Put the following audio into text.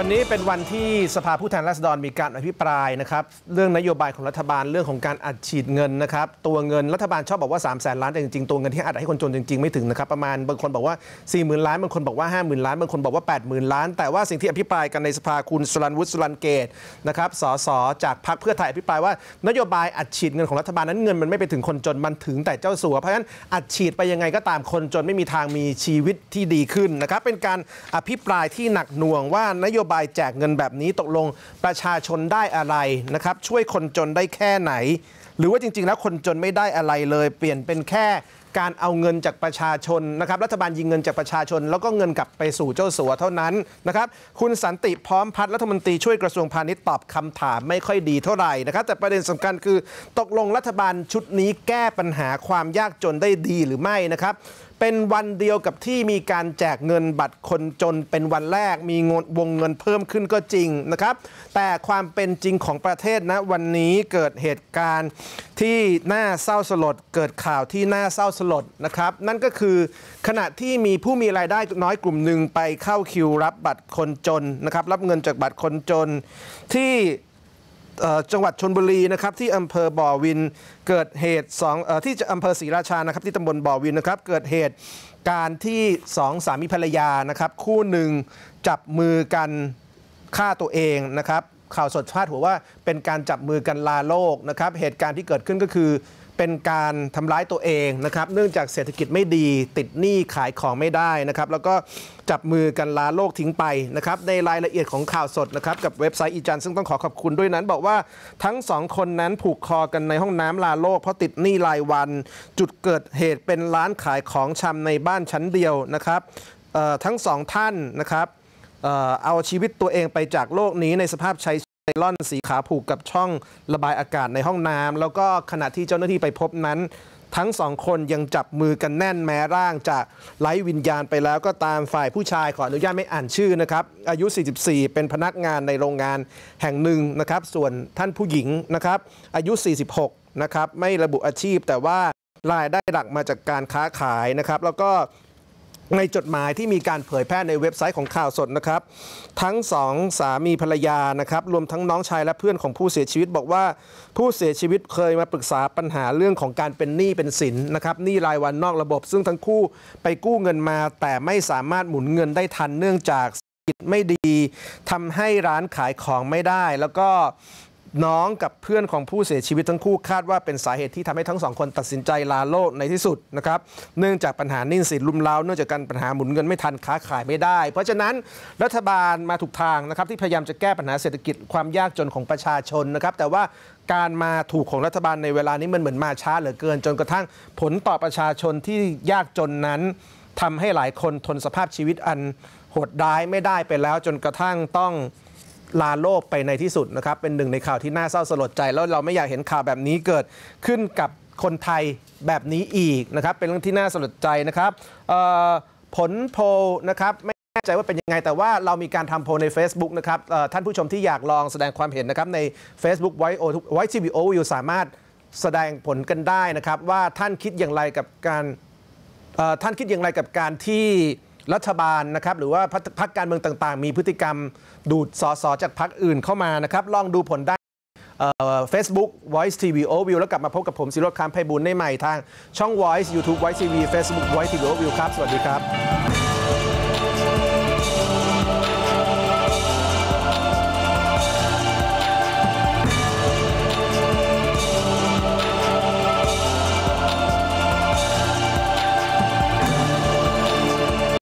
วันนี้เป็นวันที่สภาผู้แทนราษฎรมีการอภิปรายนะครับเรื่องนโยบายของรัฐบาลเรื่องของการอัดฉีดเงินนะครับตัวเงินรัฐบาลชอบบอกว่า3 0 0สนล้านแต่จริงๆตัวเงินที่อัดให้คนจนจริงๆไม่ถึงนะครับประมาณบางคนบอกว่า4ี่หมล้านบางคนบอกว่า5 0,000 ล้านบางคนบอกว่า 8 0,000ล้านแต่ว่าสิ่งที่อภิปรายกันในสภาคุณสุรันวุฒิสุรันเกตนะครับสสจากพรรคเพื่อไทยอภิปรายว่านโยบายอัดฉีดเงินของรัฐบาลนั้นเงินมันไม่ไปถึงคนจนมันถึงแต่เจ้าสัวเพราะฉะนั้นอัดฉีดไปยังไงก็ตามคนจนไม่มีทางมีชีวิตที่ดีขึ้นนะครับเป็นการอภิปรายที่หนักหน่วงว่านโยบายแจกเงินแบบนี้ตกลงประชาชนได้อะไรนะครับช่วยคนจนได้แค่ไหน หรือว่าจริงๆ แล้วคนจนไม่ได้อะไรเลยเปลี่ยนเป็นแค่การเอาเงินจากประชาชนนะครับ รัฐบาลยิง เงินจากประชาชนแล้วก็เงินกลับไปสู่เจ้าสัวเท่านั้นนะครับคุณสันติพร้อมพัฒน์รัฐมนตรีช่วยกระทรวงพาณิชย์ตอบคำถามไม่ค่อยดีเท่าไหร่นะครับแต่ประเด็นสำคัญคือตกลงรัฐบาลชุดนี้แก้ปัญหาความยากจนได้ดีหรือไม่นะครับเป็นวันเดียวกับที่มีการแจกเงินบัตรคนจน เป็นวันแรกมีวงเงินเพิ่มขึ้นก็จริงนะครับ แต่ความเป็นจริงของประเทศนะวันนี้เกิดเหตุการณ์ที่น่าเศร้าสลดเกิดข่าวที่น่าเศร้าสลดนะครับ นั่นก็คือขณะที่มีผู้มีรายได้น้อยกลุ่มหนึ่งไปเข้าคิวรับบัตรคนจนนะครับ รับเงินจากบัตรคนจนที่จังหวัดชนบุรีนะครับที่อำเภอบ่อวินเกิดเหตุสองที่อำเภอศรีราชานะครับ ที่ตำบลบ่อวินนะครับ เกิดเหตุการที่สองสามีภรรยานะครับ คู่หนึ่งจับมือกันฆ่าตัวเองนะครับ ข่าวสดพาดหัวว่าเป็นการจับมือกันลาโลกนะครับ เหตุการณ์ที่เกิดขึ้นก็คือเป็นการทำร้ายตัวเองนะครับ เนื่องจากเศรษฐกิจไม่ดีติดหนี้ขายของไม่ได้นะครับ แล้วก็จับมือกันลาโลกทิ้งไปนะครับ ในรายละเอียดของข่าวสดนะครับกับเว็บไซต์อีจันซึ่งต้องขอขอบคุณด้วยนั้น บอกว่าทั้งสองคนนั้นผูกคอกันในห้องน้ำลาโลกเพราะติดหนี้รายวันจุดเกิดเหตุเป็นร้านขายของชำในบ้านชั้นเดียวนะครับทั้งสองท่านนะครับเอาชีวิตตัวเองไปจากโลกนี้ในสภาพใช้ไนลอนสีขาผูกกับช่องระบายอากาศในห้องน้ำ แล้วก็ขณะที่เจ้าหน้าที่ไปพบนั้น ทั้งสองคนยังจับมือกันแน่นแม้ร่างจะไร้วิญญาณไปแล้วก็ตามฝ่ายผู้ชายขออนุญาตไม่อ่านชื่อนะครับอายุ 44 เป็นพนักงานในโรงงานแห่งหนึ่งนะครับ ส่วนท่านผู้หญิงนะครับอายุ 46 นะครับไม่ระบุอาชีพแต่ว่ารายได้หลักมาจากการค้าขายนะครับ แล้วก็ในจดหมายที่มีการเผยแพร่ในเว็บไซต์ของข่าวสดนะครับ ทั้งสอง สามีภรรยานะครับ รวมทั้งน้องชายและเพื่อนของผู้เสียชีวิตบอกว่าผู้เสียชีวิตเคยมาปรึกษาปัญหาเรื่องของการเป็นหนี้เป็นสินนะครับหนี้รายวันนอกระบบซึ่งทั้งคู่ไปกู้เงินมา แต่ไม่สามารถหมุนเงินได้ทัน เนื่องจากกิจไม่ดี ทำให้ร้านขายของไม่ได้แล้วก็น้องกับเพื่อนของผู้เสียชีวิตทั้งคู่คาดว่าเป็นสาเหตุที่ทำให้ทั้งสองคนตัดสินใจลาโลกในที่สุดนะครับเนื่องจากปัญหานิ่งสิทลุมเล้าเนื่องจากการปัญหาหมุนเงินไม่ทันค้าขายไม่ได้ เพราะฉะนั้นรัฐบาลมาถูกทางนะครับ ที่พยายามจะแก้ปัญหาเศรษฐกิจความยากจนของประชาชนนะครับ แต่ว่าการมาถูกของรัฐบาลในเวลานี้มันเหมือนมาช้าเหลือเกินจนกระทั่ง ผลต่อประชาชนที่ยากจนนั้นทำให้หลายคนทนสภาพชีวิตอัน โหดร้ายไม่ได้ไปแล้วจนกระทั่งต้องลาโลกไปในที่สุดนะครับ เป็นหนึ่งในข่าวที่น่าเศร้าสลดใจแล้วเราไม่อยากเห็นข่าวแบบนี้เกิดขึ้นกับคนไทยแบบนี้อีกนะครับเป็นเรื่องที่น่าสลดใจนะครับผลโพนะครับไม่แน่ใจว่าเป็นยังไงแต่ว่าเรามีการทำโพลใน Facebook นะครับท่านผู้ชมที่อยากลองแสดงความเห็นนะครับใน Facebook ไวโอไวทีวีโออยู่สามารถแสดงผลกันได้นะครับ ว่าท่านคิดอย่างไรกับการท่านคิดอย่างไรกับการที่รัฐบาลนะครับ หรือว่าพักการเมืองต่าง ๆ มีพฤติกรรมดูดสอสอจากพักอื่นเข้ามานะครับ ลองดูผลได้เฟซบุ๊ก Voice TV o v i e w แล้วกลับมาพบกับผมสิรธคามไพบุญในใหม่ทางช่อง Voice YouTube Voice TV Facebook Voice TV o v i e w ครับ สวัสดีครับ